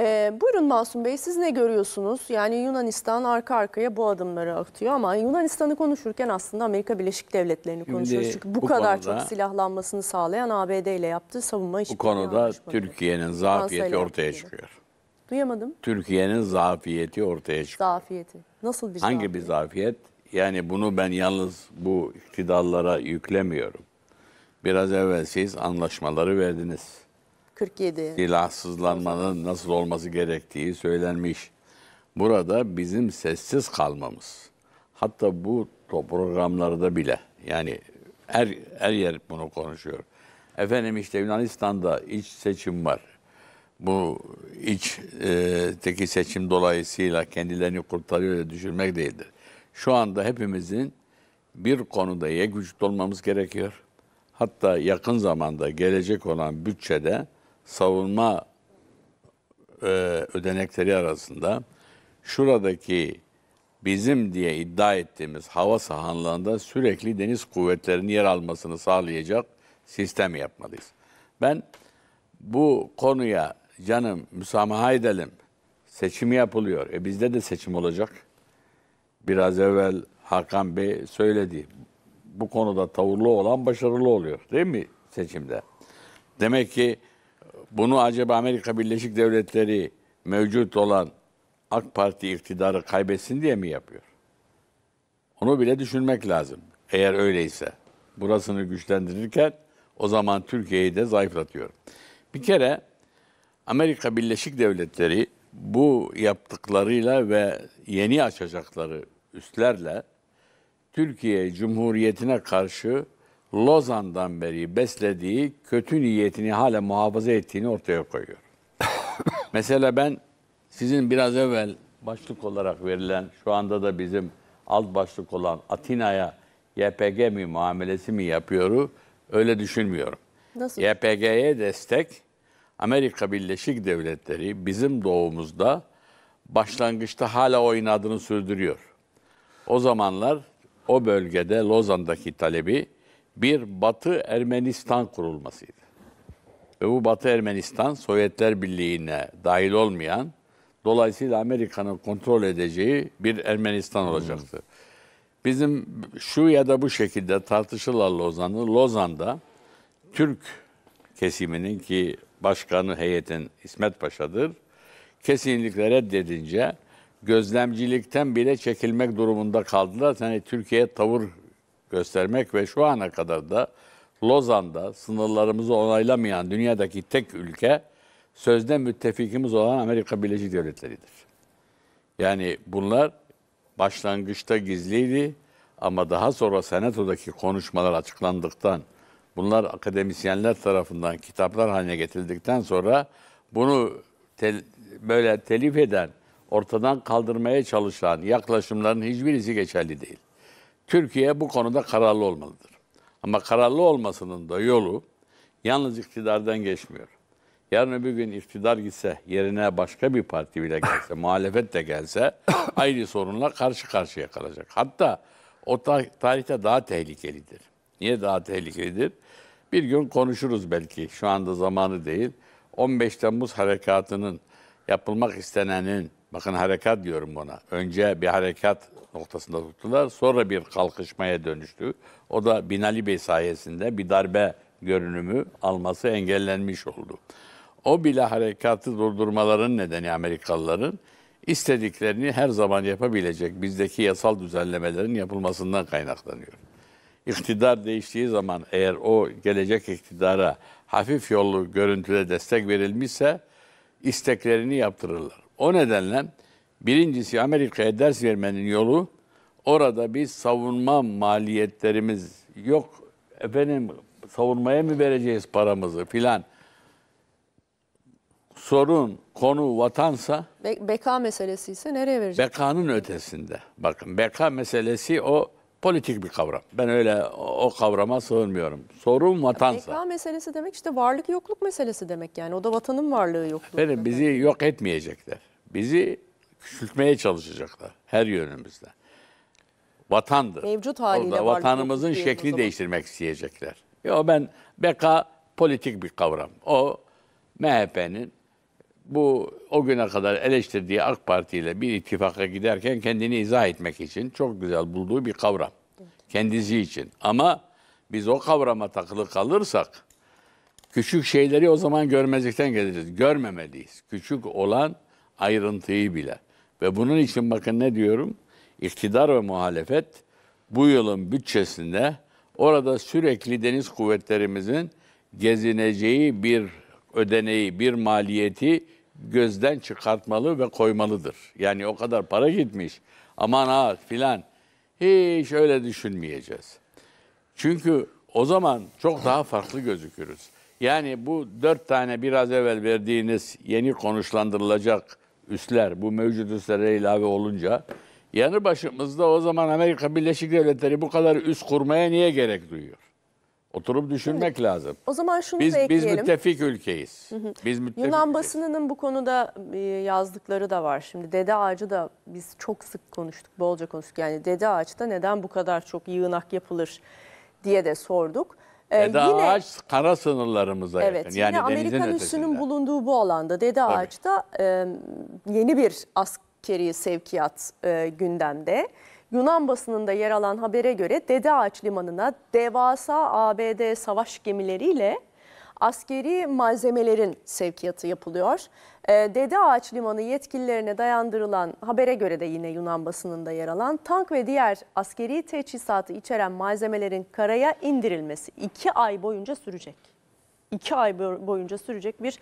Ee, buyurun Masum Bey siz ne görüyorsunuz? Yani Yunanistan arka arkaya bu adımları atıyor ama Yunanistan'ı konuşurken aslında Amerika Birleşik Devletleri'ni konuşuyoruz. Çünkü bu, bu kadar konuda, çok silahlanmasını sağlayan ABD ile yaptığı savunma işbirliği. Bu konuda Türkiye'nin zafiyeti ortaya çıkıyor. Duyamadım. Türkiye'nin zafiyeti ortaya çıkıyor. Zafiyeti. Nasıl bir Hangi zafiyet? bir zafiyet? Yani bunu ben yalnız bu iktidarlara yüklemiyorum. Biraz evvel siz anlaşmaları verdiniz. 47. İlahsızlanmanın nasıl olması gerektiği söylenmiş. Burada bizim sessiz kalmamız. Hatta bu programlarda bile yani her, her yer bunu konuşuyor. Efendim işte Yunanistan'da iç seçim var. Bu iç e, teki seçim dolayısıyla kendilerini kurtarıyor ya düşürmek değildir. Şu anda hepimizin bir konuda yek vücut olmamız gerekiyor. Hatta yakın zamanda gelecek olan bütçede savunma e, ödenekleri arasında şuradaki bizim diye iddia ettiğimiz hava sahanlığında sürekli deniz kuvvetlerinin yer almasını sağlayacak sistem yapmalıyız. Ben bu konuya canım müsamaha edelim. Seçim yapılıyor. E bizde de seçim olacak. Biraz evvel Hakan Bey söyledi. Bu konuda tavırlı olan başarılı oluyor değil mi seçimde? Demek ki bunu acaba Amerika Birleşik Devletleri mevcut olan AK Parti iktidarı kaybetsin diye mi yapıyor? Onu bile düşünmek lazım. Eğer öyleyse. Burasını güçlendirirken o zaman Türkiye'yi de zayıflatıyor. Bir kere Amerika Birleşik Devletleri bu yaptıklarıyla ve yeni açacakları üstlerle Türkiye Cumhuriyeti'ne karşı Lozan'dan beri beslediği kötü niyetini hala muhafaza ettiğini ortaya koyuyor. Mesela ben sizin biraz evvel başlık olarak verilen, şu anda da bizim alt başlık olan Atina'ya YPG mi muamelesi mi yapıyor? Öyle düşünmüyorum. Nasıl? YPG'ye destek Amerika Birleşik Devletleri bizim doğumuzda başlangıçta hala oynadığını sürdürüyor. O zamanlar o bölgede Lozan'daki talebi bir Batı Ermenistan kurulmasıydı. Ve bu Batı Ermenistan Sovyetler Birliği'ne dahil olmayan, dolayısıyla Amerika'nın kontrol edeceği bir Ermenistan hmm. olacaktı. Bizim şu ya da bu şekilde tartışılar Lozan'ı. Lozan'da Türk kesiminin ki başkanı heyetin İsmet Paşa'dır, kesinlikle reddedince gözlemcilikten bile çekilmek durumunda kaldılar. Yani Türkiye tavır göstermek ve şu ana kadar da Lozan'da sınırlarımızı onaylamayan dünyadaki tek ülke sözde müttefikimiz olan Amerika Birleşik Devletleri'dir. Yani bunlar başlangıçta gizliydi ama daha sonra senatodaki konuşmalar açıklandıktan, bunlar akademisyenler tarafından kitaplar haline getirildikten sonra bunu tel, böyle telif eden, ortadan kaldırmaya çalışan yaklaşımların hiçbirisi geçerli değil. Türkiye bu konuda kararlı olmalıdır. Ama kararlı olmasının da yolu yalnız iktidardan geçmiyor. Yarın öbür gün iktidar gitse, yerine başka bir parti bile gelse, muhalefet de gelse aynı sorunla karşı karşıya kalacak. Hatta o tarihte daha tehlikelidir. Niye daha tehlikelidir? Bir gün konuşuruz belki, şu anda zamanı değil. 15 Temmuz harekatının, yapılmak istenenin, Bakın harekat diyorum buna. Önce bir harekat noktasında tuttular. Sonra bir kalkışmaya dönüştü. O da Binali Bey sayesinde bir darbe görünümü alması engellenmiş oldu. O bile harekatı durdurmaların nedeni Amerikalıların istediklerini her zaman yapabilecek bizdeki yasal düzenlemelerin yapılmasından kaynaklanıyor. İktidar değiştiği zaman eğer o gelecek iktidara hafif yollu görüntüde destek verilmişse isteklerini yaptırırlar. O nedenle birincisi Amerika'ya ders vermenin yolu orada bir savunma maliyetlerimiz yok. Efendim savunmaya mı vereceğiz paramızı filan. Sorun, konu vatansa... Be beka meselesi ise nereye vereceğiz? Bekanın ötesinde. Bakın beka meselesi o politik bir kavram. Ben öyle o kavrama sığınmıyorum. Sorun vatansa. Beka meselesi demek işte varlık yokluk meselesi demek yani. O da vatanın varlığı yokluğu. Efendim bizi yok etmeyecekler bizi küçültmeye çalışacaklar her yönümüzde. Vatandır. Mevcut haliyle Orada vatanımızın şeklini değiştirmek isteyecekler. Yo ben beka politik bir kavram. O MHP'nin bu o güne kadar eleştirdiği AK Parti ile bir ittifaka giderken kendini izah etmek için çok güzel bulduğu bir kavram. Kendisi için. Ama biz o kavrama takılı kalırsak küçük şeyleri o zaman görmezlikten geliriz. Görmemeliyiz. Küçük olan ayrıntıyı bile. Ve bunun için bakın ne diyorum? İktidar ve muhalefet bu yılın bütçesinde orada sürekli deniz kuvvetlerimizin gezineceği bir ödeneği, bir maliyeti gözden çıkartmalı ve koymalıdır. Yani o kadar para gitmiş. Aman ha filan. Hiç öyle düşünmeyeceğiz. Çünkü o zaman çok daha farklı gözükürüz. Yani bu dört tane biraz evvel verdiğiniz yeni konuşlandırılacak Üstler bu mevcut üslere ilave olunca yanı başımızda o zaman Amerika Birleşik Devletleri bu kadar üst kurmaya niye gerek duyuyor? Oturup düşünmek Şimdi, lazım. O zaman şunu biz, da ekleyelim. Biz müttefik ülkeyiz. Hı hı. Biz müttefik Yunan basınının bu konuda e, yazdıkları da var. Şimdi dede ağacı da biz çok sık konuştuk, bolca konuştuk. Yani dede ağaçta neden bu kadar çok yığınak yapılır diye de sorduk. Ee, Dede yine, ağaç kara sınırlarımıza evet, yakın. Yani yine Amerikan üssünün bulunduğu bu alanda Dede Ağaç'ta e, yeni bir askeri sevkiyat e, gündemde. Yunan basınında yer alan habere göre Dede Ağaç Limanı'na devasa ABD savaş gemileriyle askeri malzemelerin sevkiyatı yapılıyor. Ee, Dede Ağaç Limanı yetkililerine dayandırılan habere göre de yine Yunan basınında yer alan tank ve diğer askeri teçhizatı içeren malzemelerin karaya indirilmesi 2 ay boyunca sürecek. 2 ay boyunca sürecek bir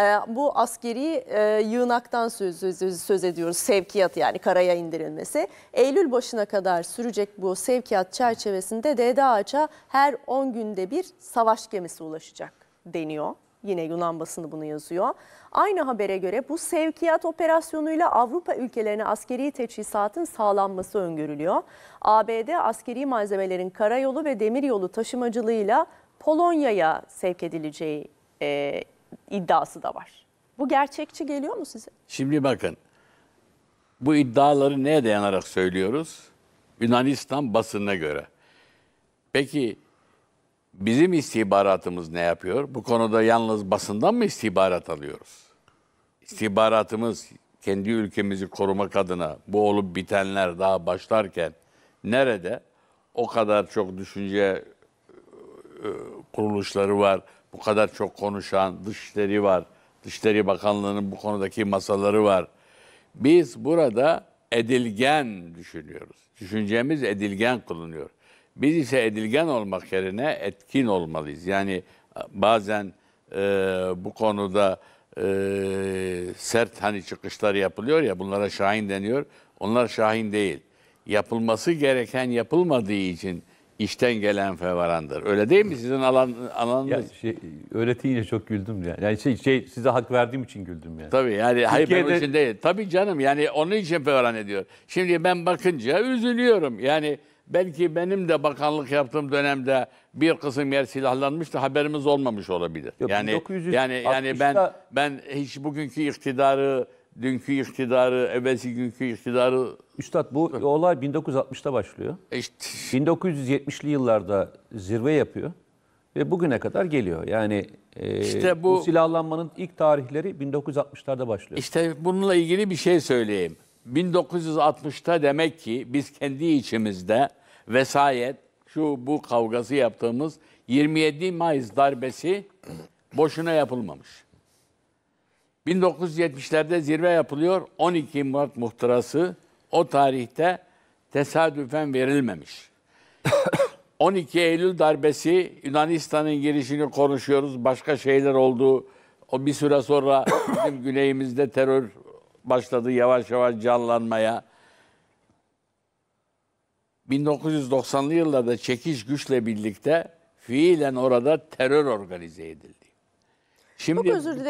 e, bu askeri e, yığınaktan söz, söz, söz ediyoruz sevkiyat yani karaya indirilmesi. Eylül başına kadar sürecek bu sevkiyat çerçevesinde Dede Ağaç'a her 10 günde bir savaş gemisi ulaşacak deniyor. Yine Yunan basını bunu yazıyor. Aynı habere göre bu sevkiyat operasyonuyla Avrupa ülkelerine askeri teçhizatın sağlanması öngörülüyor. ABD askeri malzemelerin karayolu ve demiryolu taşımacılığıyla Polonya'ya sevk edileceği e, iddiası da var. Bu gerçekçi geliyor mu size? Şimdi bakın bu iddiaları neye dayanarak söylüyoruz? Yunanistan basınına göre. Peki Bizim istihbaratımız ne yapıyor? Bu konuda yalnız basından mı istihbarat alıyoruz? İstihbaratımız kendi ülkemizi korumak adına bu olup bitenler daha başlarken nerede? O kadar çok düşünce e, kuruluşları var, bu kadar çok konuşan, dışişleri var, Dışişleri Bakanlığı'nın bu konudaki masaları var. Biz burada edilgen düşünüyoruz. Düşüncemiz edilgen kullanıyor. Biz ise edilgen olmak yerine etkin olmalıyız. Yani e, bazen e, bu konuda e, sert hani çıkışlar yapılıyor ya bunlara şahin deniyor. Onlar şahin değil. Yapılması gereken yapılmadığı için işten gelen fevarandır. Öyle değil mi sizin alan alanınız? Ya şey, öğretince çok güldüm yani. Yani şey, şey size hak verdiğim için güldüm yani. Tabii yani Türkiye'de... hayır benim için değil. Tabii canım yani onun için fevaran ediyor. Şimdi ben bakınca üzülüyorum. Yani Belki benim de bakanlık yaptığım dönemde bir kısım yer silahlanmıştı haberimiz olmamış olabilir. Yok, yani 1960'da... yani yani ben ben hiç bugünkü iktidarı dünkü iktidarı, evvelsi günkü iktidarı... Üstad bu olay 1960'ta başlıyor. E işte. 1970'li yıllarda zirve yapıyor ve bugüne kadar geliyor. Yani e, işte bu, bu silahlanmanın ilk tarihleri 1960'larda başlıyor. İşte bununla ilgili bir şey söyleyeyim. 1960'ta demek ki biz kendi içimizde vesayet, şu bu kavgası yaptığımız 27 Mayıs darbesi boşuna yapılmamış. 1970'lerde zirve yapılıyor. 12 Mart muhtırası o tarihte tesadüfen verilmemiş. 12 Eylül darbesi Yunanistan'ın girişini konuşuyoruz. Başka şeyler oldu. O bir süre sonra bizim güneyimizde terör başladı yavaş yavaş canlanmaya. 1990'lı yıllarda çekiş güçle birlikte fiilen orada terör organize edildi. Şimdi Çok özür dilerim.